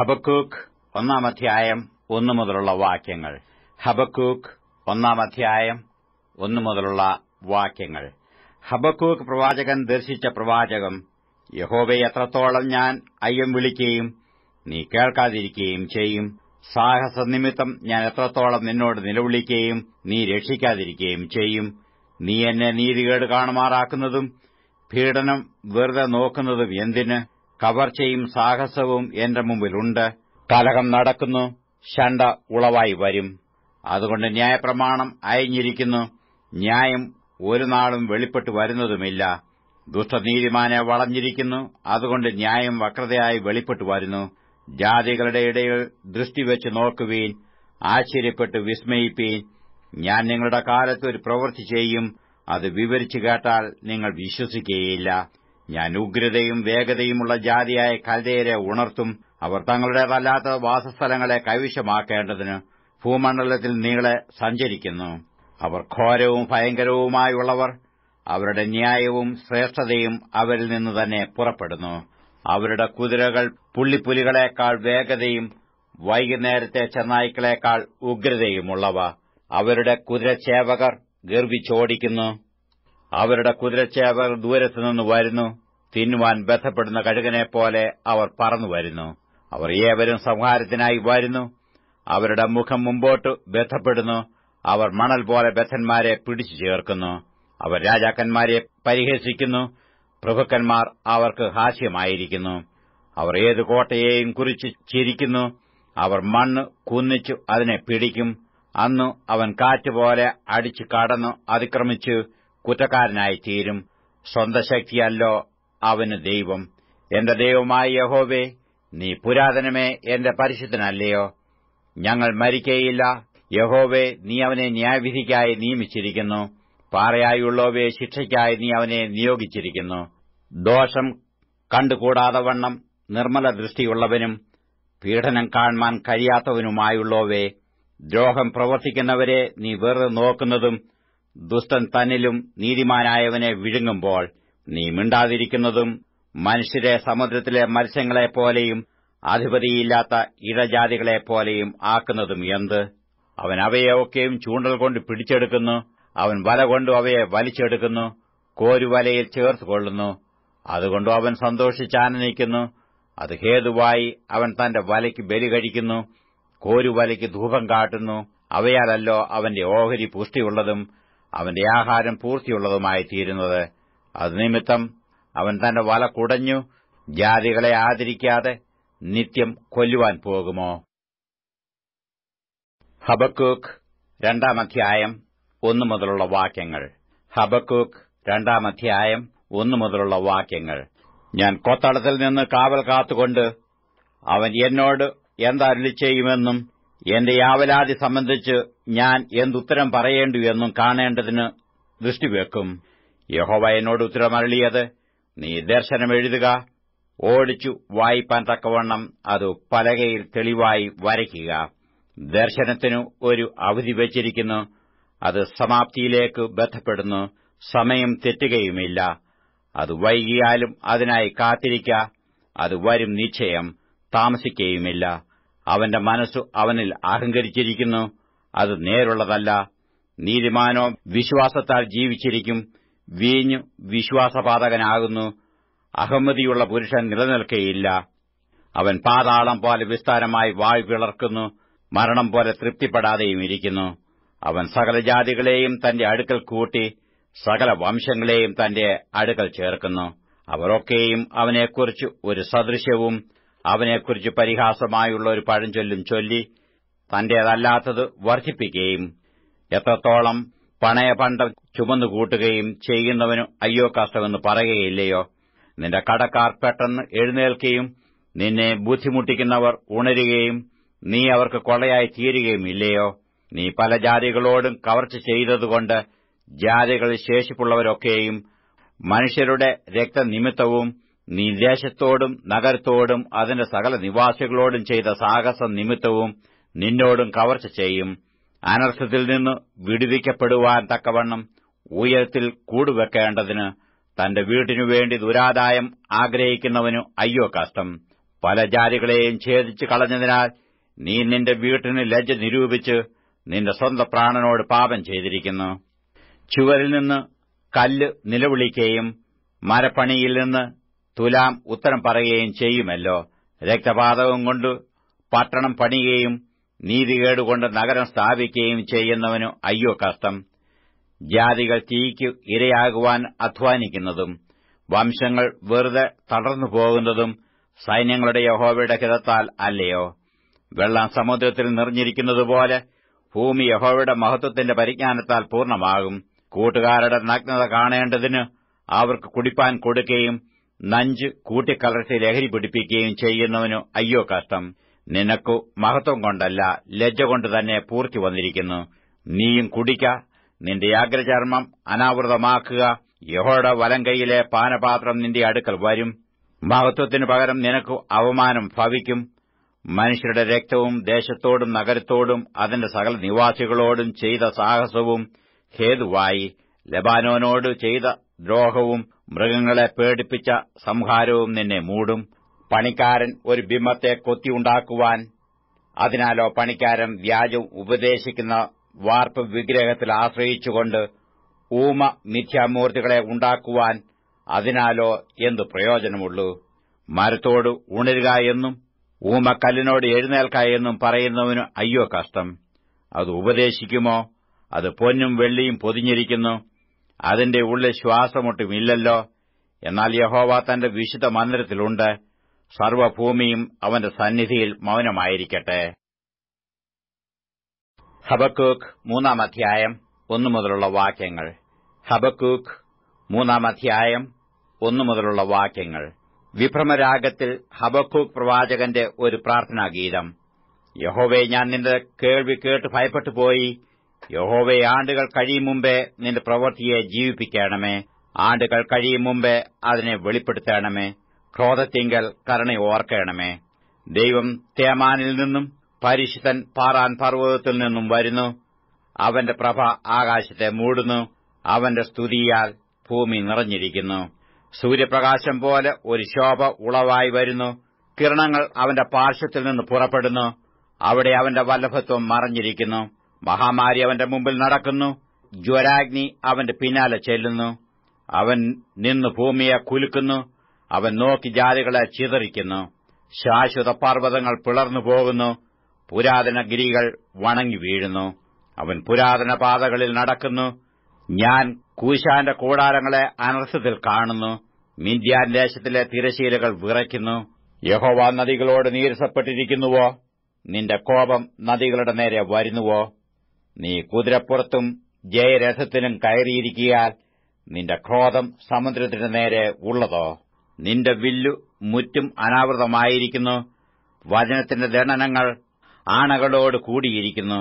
Habakkuk ഒന്നാം അധ്യായം ഒന്നു മുതലുള്ള വാക്യങ്ങൾ ഹബക്കൂക്ക് ഒന്നാം അധ്യായം ഒന്നു മുതലുള്ള വാക്യങ്ങൾ ഹബക്കൂക്ക് പ്രവാചകൻ ദർശിച്ച പ്രവാചകം യഹോബെ എത്രത്തോളം ഞാൻ അയ്യം വിളിക്കുകയും നീ കേൾക്കാതിരിക്കുകയും ചെയ്യും സാഹസ നിമിത്തം ഞാൻ എത്രത്തോളം നിന്നോട് നിലവിളിക്കുകയും നീ രക്ഷിക്കാതിരിക്കുകയും ചെയ്യും നീ എന്നെ നീതികേട് കാണുമാറാക്കുന്നതും പീഡനം വെറുതെ നോക്കുന്നതും എന്തിന് കവർച്ചയും സാഹസവും എന്റെ മുമ്പിലുണ്ട് കലഹം നടക്കുന്നു ശണ്ട ഉളവായി വരും അതുകൊണ്ട് ന്യായപ്രമാണം അയഞ്ഞിരിക്കുന്നു ന്യായം ഒരു നാളും വെളിപ്പെട്ടു വരുന്നതുമില്ല ദുഷ്ടനീതിമാനെ വളഞ്ഞിരിക്കുന്നു അതുകൊണ്ട് ന്യായം വക്രതയായി വെളിപ്പെട്ടു വരുന്നു ജാതികളുടെ ഇടയിൽ ദൃഷ്ടിവെച്ച് നോക്കുവീൻ ആശ്ചര്യപ്പെട്ട് വിസ്മയിപ്പീൻ ഞാൻ നിങ്ങളുടെ കാലത്ത് ഒരു പ്രവൃത്തി ചെയ്യും അത് വിവരിച്ചു കേട്ടാൽ നിങ്ങൾ വിശ്വസിക്കുകയില്ല ഞാൻ ഉഗ്രതയും വേഗതയുമുള്ള ജാതിയായ കൽദയരെ ഉണർത്തും അവർ തങ്ങളുടേതല്ലാത്ത വാസസ്ഥലങ്ങളെ കൈവശമാക്കേണ്ടതിന് ഭൂമണ്ഡലത്തിൽ നീളെ സഞ്ചരിക്കുന്നു അവർ ഘോരവും ഭയങ്കരവുമായുള്ളവർ അവരുടെ ന്യായവും ശ്രേഷ്ഠതയും അവരിൽ നിന്ന് തന്നെ പുറപ്പെടുന്നു അവരുടെ കുതിരകൾ പുള്ളിപ്പുലികളെക്കാൾ വേഗതയും വൈകുന്നേരത്തെ ചെന്നായ്ക്കളേക്കാൾ ഉഗ്രതയുമുള്ളവ അവരുടെ കുതിരച്ചേവകർ ഗർവിച്ചോടിക്കുന്നു അവരുടെ കുതിരച്ചേവകൾ ദൂരത്തുനിന്ന് വരുന്നു തിന്നുവാൻ ബന്ധപ്പെടുന്ന കഴുകനെപ്പോലെ അവർ പറന്നു വരുന്നു അവർ ഏവരും സംഹാരത്തിനായി വരുന്നു അവരുടെ മുഖം മുമ്പോട്ട് ബന്ധപ്പെടുന്നു അവർ മണൽ പോലെ ബദ്ധന്മാരെ പിടിച്ചു ചേർക്കുന്നു അവർ രാജാക്കന്മാരെ പരിഹസിക്കുന്നു പ്രഭുക്കന്മാർ അവർക്ക് ഹാസ്യമായിരിക്കുന്നു അവർ ഏത് കോട്ടയെയും കുറിച്ച് ചിരിക്കുന്നു അവർ മണ്ണ് കുന്നിച്ചു അതിനെ പിടിക്കും അന്നു അവൻ കാറ്റുപോലെ അടിച്ചു കടന്നു അതിക്രമിച്ചു കുറ്റക്കാരനായി തീരും സ്വന്തം ശക്തിയല്ലോ അവന് ദൈവം എന്റെ ദൈവമായ യഹോവേ നീ പുരാതനമേ എന്റെ പരിശുദ്ധനല്ലയോ ഞങ്ങൾ മരിക്കയില്ല യഹോവേ നീ അവനെ ന്യായവിധിക്കായി നിയമിച്ചിരിക്കുന്നു പാറയായുള്ളവയെ ശിക്ഷയ്ക്കായി നീ അവനെ നിയോഗിച്ചിരിക്കുന്നു ദോഷം കണ്ടുകൂടാതെ വണ്ണം നിർമ്മല ദൃഷ്ടിയുള്ളവനും പീഡനം കാണുവാൻ കഴിയാത്തവനുമായുള്ളവേ ദ്രോഹം പ്രവർത്തിക്കുന്നവരെ നീ വെറുതെ നോക്കുന്നതും ദുഷ്ടൻ തന്നിലും നീതിമാനായവനെ വിഴുങ്ങുമ്പോൾ നീ മിണ്ടാതിരിക്കുന്നതും മനുഷ്യരെ സമുദ്രത്തിലെ മത്സ്യങ്ങളെപ്പോലെയും അധിപതിയില്ലാത്ത ഇഴജാതികളെപ്പോലെയും ആക്കുന്നതും എന്ത് അവൻ അവയെയൊക്കെയും ചൂണ്ടൽ കൊണ്ട് പിടിച്ചെടുക്കുന്നു അവൻ വല കൊണ്ടു അവയെ വലിച്ചെടുക്കുന്നു കോരുവലയിൽ ചേർത്ത് കൊള്ളുന്നു അതുകൊണ്ടു അവൻ സന്തോഷിച്ചാനനിക്കുന്നു അത് ഹേതുവായി അവൻ തന്റെ വലയ്ക്ക് ബലി കഴിക്കുന്നു കോരുവലയ്ക്ക് ധൂപം കാട്ടുന്നു അവയാലല്ലോ അവന്റെ ഓഹരി പുഷ്ടിയുള്ളതും അവന്റെ ആഹാരം പൂർത്തിയുള്ളതുമായി തീരുന്നത് അതുനിമിത്തം അവൻ തന്റെ വല കുടഞ്ഞു ജാതികളെ ആദരിക്കാതെ നിത്യം കൊല്ലുവാൻ പോകുമോ ഹബക്കൂക്ക് രണ്ടാം അധ്യായം ഒന്നു മുതലുള്ള വാക്യങ്ങൾ ഹബക്കൂക്ക് രണ്ടാം അധ്യായം ഒന്നു മുതലുള്ള വാക്യങ്ങൾ ഞാൻ കൊത്തളത്തിൽ നിന്ന് കാവൽ കാത്തുകൊണ്ട് അവൻ എന്നോട് എന്തരുളി ചെയ്യുമെന്നും എന്റെ യാവലാതി സംബന്ധിച്ച് ഞാൻ എന്തുത്തരം പറയേണ്ടു എന്നും കാണേണ്ടതിന് ദൃഷ്ടിവെക്കും യഹോവ എന്നോട് ഉത്തരമരളിയത് നീ ദർശനം എഴുതുക ഓടിച്ചു വായിപ്പാൻ തക്കവണ്ണം അത് പലകയിൽ തെളിവായി വരയ്ക്കുക ദർശനത്തിനു ഒരു അവധി വച്ചിരിക്കുന്നു അത് സമാപ്തിയിലേക്ക് ബന്ധപ്പെടുന്നു സമയം തെറ്റുകയുമില്ല അത് വൈകിയാലും അതിനായി കാത്തിരിക്ക അത് വരും നിശ്ചയം താമസിക്കുകയുമില്ല അവന്റെ മനസ്സു അവനിൽ അഹങ്കരിച്ചിരിക്കുന്നു അത് നേരുള്ളതല്ല നീതിമാനോ വിശ്വാസത്താൽ ജീവിച്ചിരിക്കും വീഞ്ഞു വിശ്വാസപാതകനാകുന്നു അഹമ്മതിയുള്ള പുരുഷൻ നിലനിൽക്കേയില്ല അവൻ പാതാളം പോലെ വിസ്താരമായി വായു പിളർക്കുന്നു മരണം പോലെ തൃപ്തിപ്പെടാതെയും ഇരിക്കുന്നു അവൻ സകല ജാതികളെയും തന്റെ അടുക്കൽ കൂട്ടി സകല വംശങ്ങളെയും തന്റെ അടുക്കൽ ചേർക്കുന്നു അവരൊക്കെയും അവനെക്കുറിച്ച് ഒരു സദൃശ്യവും അവനെക്കുറിച്ച് പരിഹാസമായുള്ള ഒരു പഴഞ്ചൊല്ലും ചൊല്ലി തന്റേതല്ലാത്തത് വർദ്ധിപ്പിക്കുകയും എത്രത്തോളം പണയപണ്ട ചുമന്നുകൂട്ടുകയും ചെയ്യുന്നവനു അയ്യോ കഷ്ടമെന്ന് പറയുകയില്ലയോ നിന്റെ കടക്കാർ പെട്ടെന്ന് എഴുന്നേൽക്കുകയും നിന്നെ ബുദ്ധിമുട്ടിക്കുന്നവർ ഉണരുകയും നീ അവർക്ക് കൊള്ളയായി തീരുകയും ഇല്ലയോ നീ പല ജാതികളോടും കവർച്ച ചെയ്തതുകൊണ്ട് ജാതികളിൽ ശേഷിപ്പുള്ളവരൊക്കെയും മനുഷ്യരുടെ രക്തനിമിത്തവും നീ ദേശത്തോടും നഗരത്തോടും അതിന്റെ സകല നിവാസികളോടും ചെയ്ത സാഹസ നിമിത്തവും നിന്നോടും കവർച്ച ചെയ്യും അനർത്ഥത്തിൽ നിന്ന് വിടുവിക്കപ്പെടുവാൻ തക്കവണ്ണം ഉയരത്തിൽ കൂടുവെക്കേണ്ടതിന് തന്റെ വീട്ടിനുവേണ്ടി വേണ്ടി ദുരാദായം ആഗ്രഹിക്കുന്നവനു അയ്യോ കഷ്ടം പല ജാതികളെയും ഛേദിച്ചു കളഞ്ഞതിനാൽ നീ നിന്റെ വീട്ടിന് ലജ്ജ നിരൂപിച്ച് നിന്റെ സ്വന്തം പ്രാണനോട് പാപം ചെയ്തിരിക്കുന്നു ചുവരിൽ നിന്ന് കല്ല് നിലവിളിക്കുകയും മരപ്പണിയിൽ നിന്ന് തുലാം ഉത്തരം പറയുകയും ചെയ്യുമല്ലോ രക്തപാതകം കൊണ്ട് പട്ടണം പണിയുകയും നീതികേടുകൊണ്ട് നഗരം സ്ഥാപിക്കുകയും ചെയ്യുന്നവനു അയ്യോ കഷ്ടം ജാതികൾ തീയ്ക്കു ഇരയാകുവാൻ അധ്വാനിക്കുന്നതും വംശങ്ങൾ വെറുതെ തടർന്നു പോകുന്നതും സൈന്യങ്ങളുടെ യഹോവയുടെ ഹിതത്താൽ അല്ലയോ വെള്ളം സമുദ്രത്തിൽ നിറഞ്ഞിരിക്കുന്നതുപോലെ ഭൂമി യഹോവയുടെ മഹത്വത്തിന്റെ പരിജ്ഞാനത്താൽ പൂർണ്ണമാകും കൂട്ടുകാരുടെ നഗ്നത കാണേണ്ടതിന് അവർക്ക് കുടിപ്പാൻ കൊടുക്കുകയും നഞ്ച് കൂട്ടിക്കലർത്തി ലഹരി പിടിപ്പിക്കുകയും ചെയ്യുന്നവനു അയ്യോ കഷ്ടം നിനക്കു മഹത്വം കൊണ്ടല്ല ലജ്ജ കൊണ്ട് തന്നെ പൂർത്തി വന്നിരിക്കുന്നു നീയും കുടിക്ക നിന്റെ ആഗ്രചർമ്മം അനാവൃതമാക്കുക യഹോയുടെ വലങ്കയിലെ പാനപാത്രം നിന്റെ അടുക്കൽ വരും മഹത്വത്തിനു പകരം നിനക്കു അവമാനം ഭവിക്കും മനുഷ്യരുടെ രക്തവും ദേശത്തോടും നഗരത്തോടും അതിന്റെ സകല നിവാസികളോടും ചെയ്ത സാഹസവും ഹേതുവായി ലബാനോനോട് ചെയ്ത ദ്രോഹവും മൃഗങ്ങളെ പേടിപ്പിച്ച സംഹാരവും നിന്നെ മൂടും പണിക്കാരൻ ഒരു ബിംബത്തെ കൊത്തിയുണ്ടാക്കുവാൻ അതിനാലോ പണിക്കാരൻ വ്യാജം ഉപദേശിക്കുന്ന വാർപ്പ് വിഗ്രഹത്തിൽ ആശ്രയിച്ചുകൊണ്ട് ഊമ മിഥ്യാമൂർത്തികളെ ഉണ്ടാക്കുവാൻ അതിനാലോ എന്തു പ്രയോജനമുള്ളൂ മരത്തോട് ഉണരുക എന്നും ഊമക്കല്ലിനോട് എഴുന്നേൽക്ക എന്നും പറയുന്നവന് അയ്യോ കഷ്ടം അത് ഉപദേശിക്കുമോ അത് പൊന്നും വെള്ളിയും പൊതിഞ്ഞിരിക്കുന്നു അതിന്റെ ഉള്ളിൽ ശ്വാസമൊട്ടുമില്ലല്ലോ എന്നാൽ യഹോവ തന്റെ വിശുദ്ധ മന്ദിരത്തിലുണ്ട് സർവഭൂമിയും അവന്റെ സന്നിധിയിൽ മൗനമായിരിക്കട്ടെ ഹബക്കൂക്ക് മൂന്നാം അധ്യായം ഒന്നു മുതലുള്ള വാക്യങ്ങൾ ഹബക്കൂക്ക് മൂന്നാം അധ്യായം ഒന്നു മുതലുള്ള വാക്യങ്ങൾ വിഭ്രമരാഗത്തിൽ ഹബക്കൂക്ക് പ്രവാചകന്റെ ഒരു പ്രാർത്ഥനാ ഗീതം യഹോവെ ഞാൻ നിന്റെ കേൾവി കേട്ട് ഭയപ്പെട്ടു പോയി യഹോവെ ആണ്ടുകൾ കഴിയും മുമ്പേ നിന്റെ പ്രവൃത്തിയെ ജീവിപ്പിക്കണമേ ആണ്ടുകൾ കഴിയും മുമ്പേ അതിനെ വെളിപ്പെടുത്തണമേ ക്രോധത്തിങ്കൽ കരുണ ഓർക്കണമേ ദൈവം തേമാനിൽ നിന്നും പരിശുദ്ധൻ പാറാൻ പർവ്വതത്തിൽ നിന്നും വരുന്നു അവന്റെ പ്രഭ ആകാശത്തെ മൂടുന്നു അവന്റെ സ്തുതിയാൽ ഭൂമി നിറഞ്ഞിരിക്കുന്നു സൂര്യപ്രകാശം പോലെ ഒരു ശോഭ ഉളവായി വരുന്നു കിരണങ്ങൾ അവന്റെ പാർശ്വത്തിൽ നിന്ന് പുറപ്പെടുന്നു അവിടെ അവന്റെ വല്ലഭത്വം മറഞ്ഞിരിക്കുന്നു മഹാമാരി അവന്റെ മുമ്പിൽ നടക്കുന്നു ജ്വരാഗ്നി അവന്റെ പിന്നാലെ ചെല്ലുന്നു അവൻ നിന്ന് ഭൂമിയെ കുലുക്കുന്നു അവൻ നോക്കി ജാതികളെ ചിതറിക്കുന്നു ശാശ്വത പർവ്വതങ്ങൾ പിളർന്നു പോകുന്നു പുരാതന ഗിരികൾ വണങ്ങി വീഴുന്നു അവൻ പുരാതന പാതകളിൽ നടക്കുന്നു ഞാൻ കൂശാന്റെ കൂടാരങ്ങളെ അനർത്ഥത്തിൽ കാണുന്നു മിന്ത്യാൻ ദേശത്തിലെ തിരശീലകൾ വിറയ്ക്കുന്നു യഹോവ നദികളോട് നീരസപ്പെട്ടിരിക്കുന്നുവോ നിന്റെ കോപം നദികളുടെ നേരെ വരുന്നുവോ നീ കുതിരപ്പുറത്തും ജയരഥത്തിനും കയറിയിരിക്കിയാൽ നിന്റെ ക്രോധം സമുദ്രത്തിന് നേരെ ഉള്ളതോ നിന്റെ വില്ലു മുറ്റും അനാവൃതമായിരിക്കുന്നു വചനത്തിന്റെ ദണനങ്ങൾ ആണകളോട് കൂടിയിരിക്കുന്നു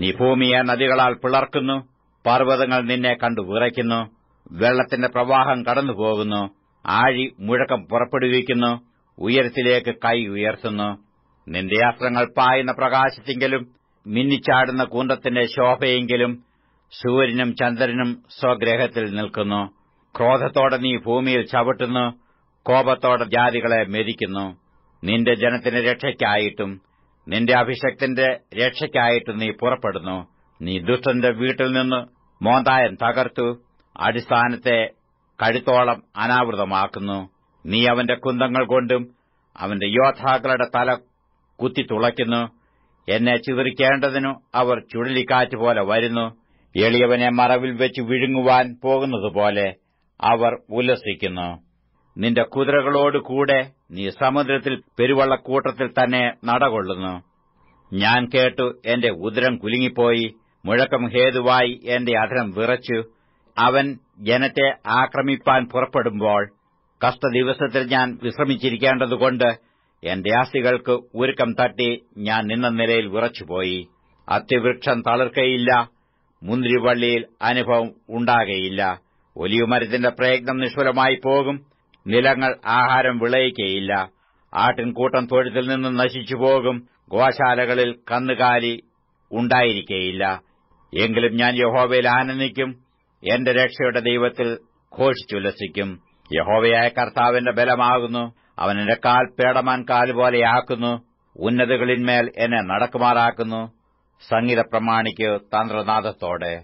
നീ ഭൂമിയെ നദികളാൽ പിളർക്കുന്നു പർവ്വതങ്ങൾ നിന്നെ കണ്ടു വിറയ്ക്കുന്നു വെള്ളത്തിന്റെ പ്രവാഹം കടന്നുപോകുന്നു ആഴി മുഴക്കം പുറപ്പെടുവിക്കുന്നു ഉയരത്തിലേക്ക് കൈ ഉയർത്തുന്നു നിന്റെ അസ്ത്രങ്ങൾ പായുന്ന പ്രകാശത്തെങ്കിലും മിന്നിച്ചാടുന്ന കൂന്തത്തിന്റെ ശോഭയെങ്കിലും സൂര്യനും ചന്ദ്രനും സ്വഗ്രഹത്തിൽ നിൽക്കുന്നു ക്രോധത്തോടെ നീ ഭൂമിയിൽ ചവിട്ടുന്നു കോപത്തോടെ ജാതികളെ മെതിക്കുന്നു നിന്റെ ജനത്തിന്റെ രക്ഷയ്ക്കായിട്ടും നിന്റെ അഭിഷക്തിന്റെ രക്ഷയ്ക്കായിട്ടും നീ പുറപ്പെടുന്നു നീ ദുഷ്ടന്റെ വീട്ടിൽ നിന്ന് മോന്തായം തകർത്തു അടിസ്ഥാനത്തെ കഴുത്തോളം അനാവൃതമാക്കുന്നു നീ അവന്റെ കുന്തങ്ങൾ കൊണ്ടും അവന്റെ യോദ്ധാക്കളുടെ തല കുത്തി തുളയ്ക്കുന്നു എന്നെ ചിതറിക്കേണ്ടതിനു അവർ ചുഴലിക്കാറ്റ് പോലെ വരുന്നു എളിയവനെ മറവിൽ വെച്ച് വിഴുങ്ങുവാൻ പോകുന്നതുപോലെ അവർ ഉല്ലസിക്കുന്നു നിന്റെ കുതിരകളോടുകൂടെ നീ സമുദ്രത്തിൽ പെരുവള്ളക്കൂട്ടത്തിൽ തന്നെ നടകൊള്ളുന്നു ഞാൻ കേട്ടു എന്റെ ഉദരം കുലുങ്ങിപ്പോയി മുഴക്കം ഹേതുവായി എന്റെ അധരം വിറച്ചു അവൻ ജനത്തെ ആക്രമിപ്പാൻ പുറപ്പെടുമ്പോൾ കഷ്ടദിവസത്തിൽ ഞാൻ വിശ്രമിച്ചിരിക്കേണ്ടതുകൊണ്ട് എന്റെ ആസ്തികൾക്ക് ഉരുക്കം തട്ടി ഞാൻ നിന്ന നിലയിൽ വിറച്ചുപോയി അത്യവൃക്ഷം തളർക്കയില്ല മുന്തിരിവള്ളിയിൽ അനുഭവം ഉണ്ടാകയില്ല ഒലിയുമരത്തിന്റെ പ്രയത്നം നിഷ്ഫലമായി പോകും നിലങ്ങൾ ആഹാരം വിളയിക്കയില്ല ആട്ടിൻകൂട്ടം തൊഴുത്തിൽ നിന്ന് നശിച്ചുപോകും പോകും ഗോശാലകളിൽ കന്നുകാലി ഉണ്ടായിരിക്കയില്ല എങ്കിലും ഞാൻ യഹോവയിൽ ആനന്ദിക്കും എന്റെ രക്ഷയുടെ ദൈവത്തിൽ ഘോഷിച്ചുല്ലസിക്കും യഹോവയായ കർത്താവിന്റെ ബലമാകുന്നു അവൻ എന്റെ കാൽ പേടമാൻ കാൽ പോലെയാക്കുന്നു ഉന്നതകളിന്മേൽ എന്നെ നടക്കുമാറാക്കുന്നു സംഗീത പ്രമാണിക്ക് തന്ത്രനാഥത്തോടെ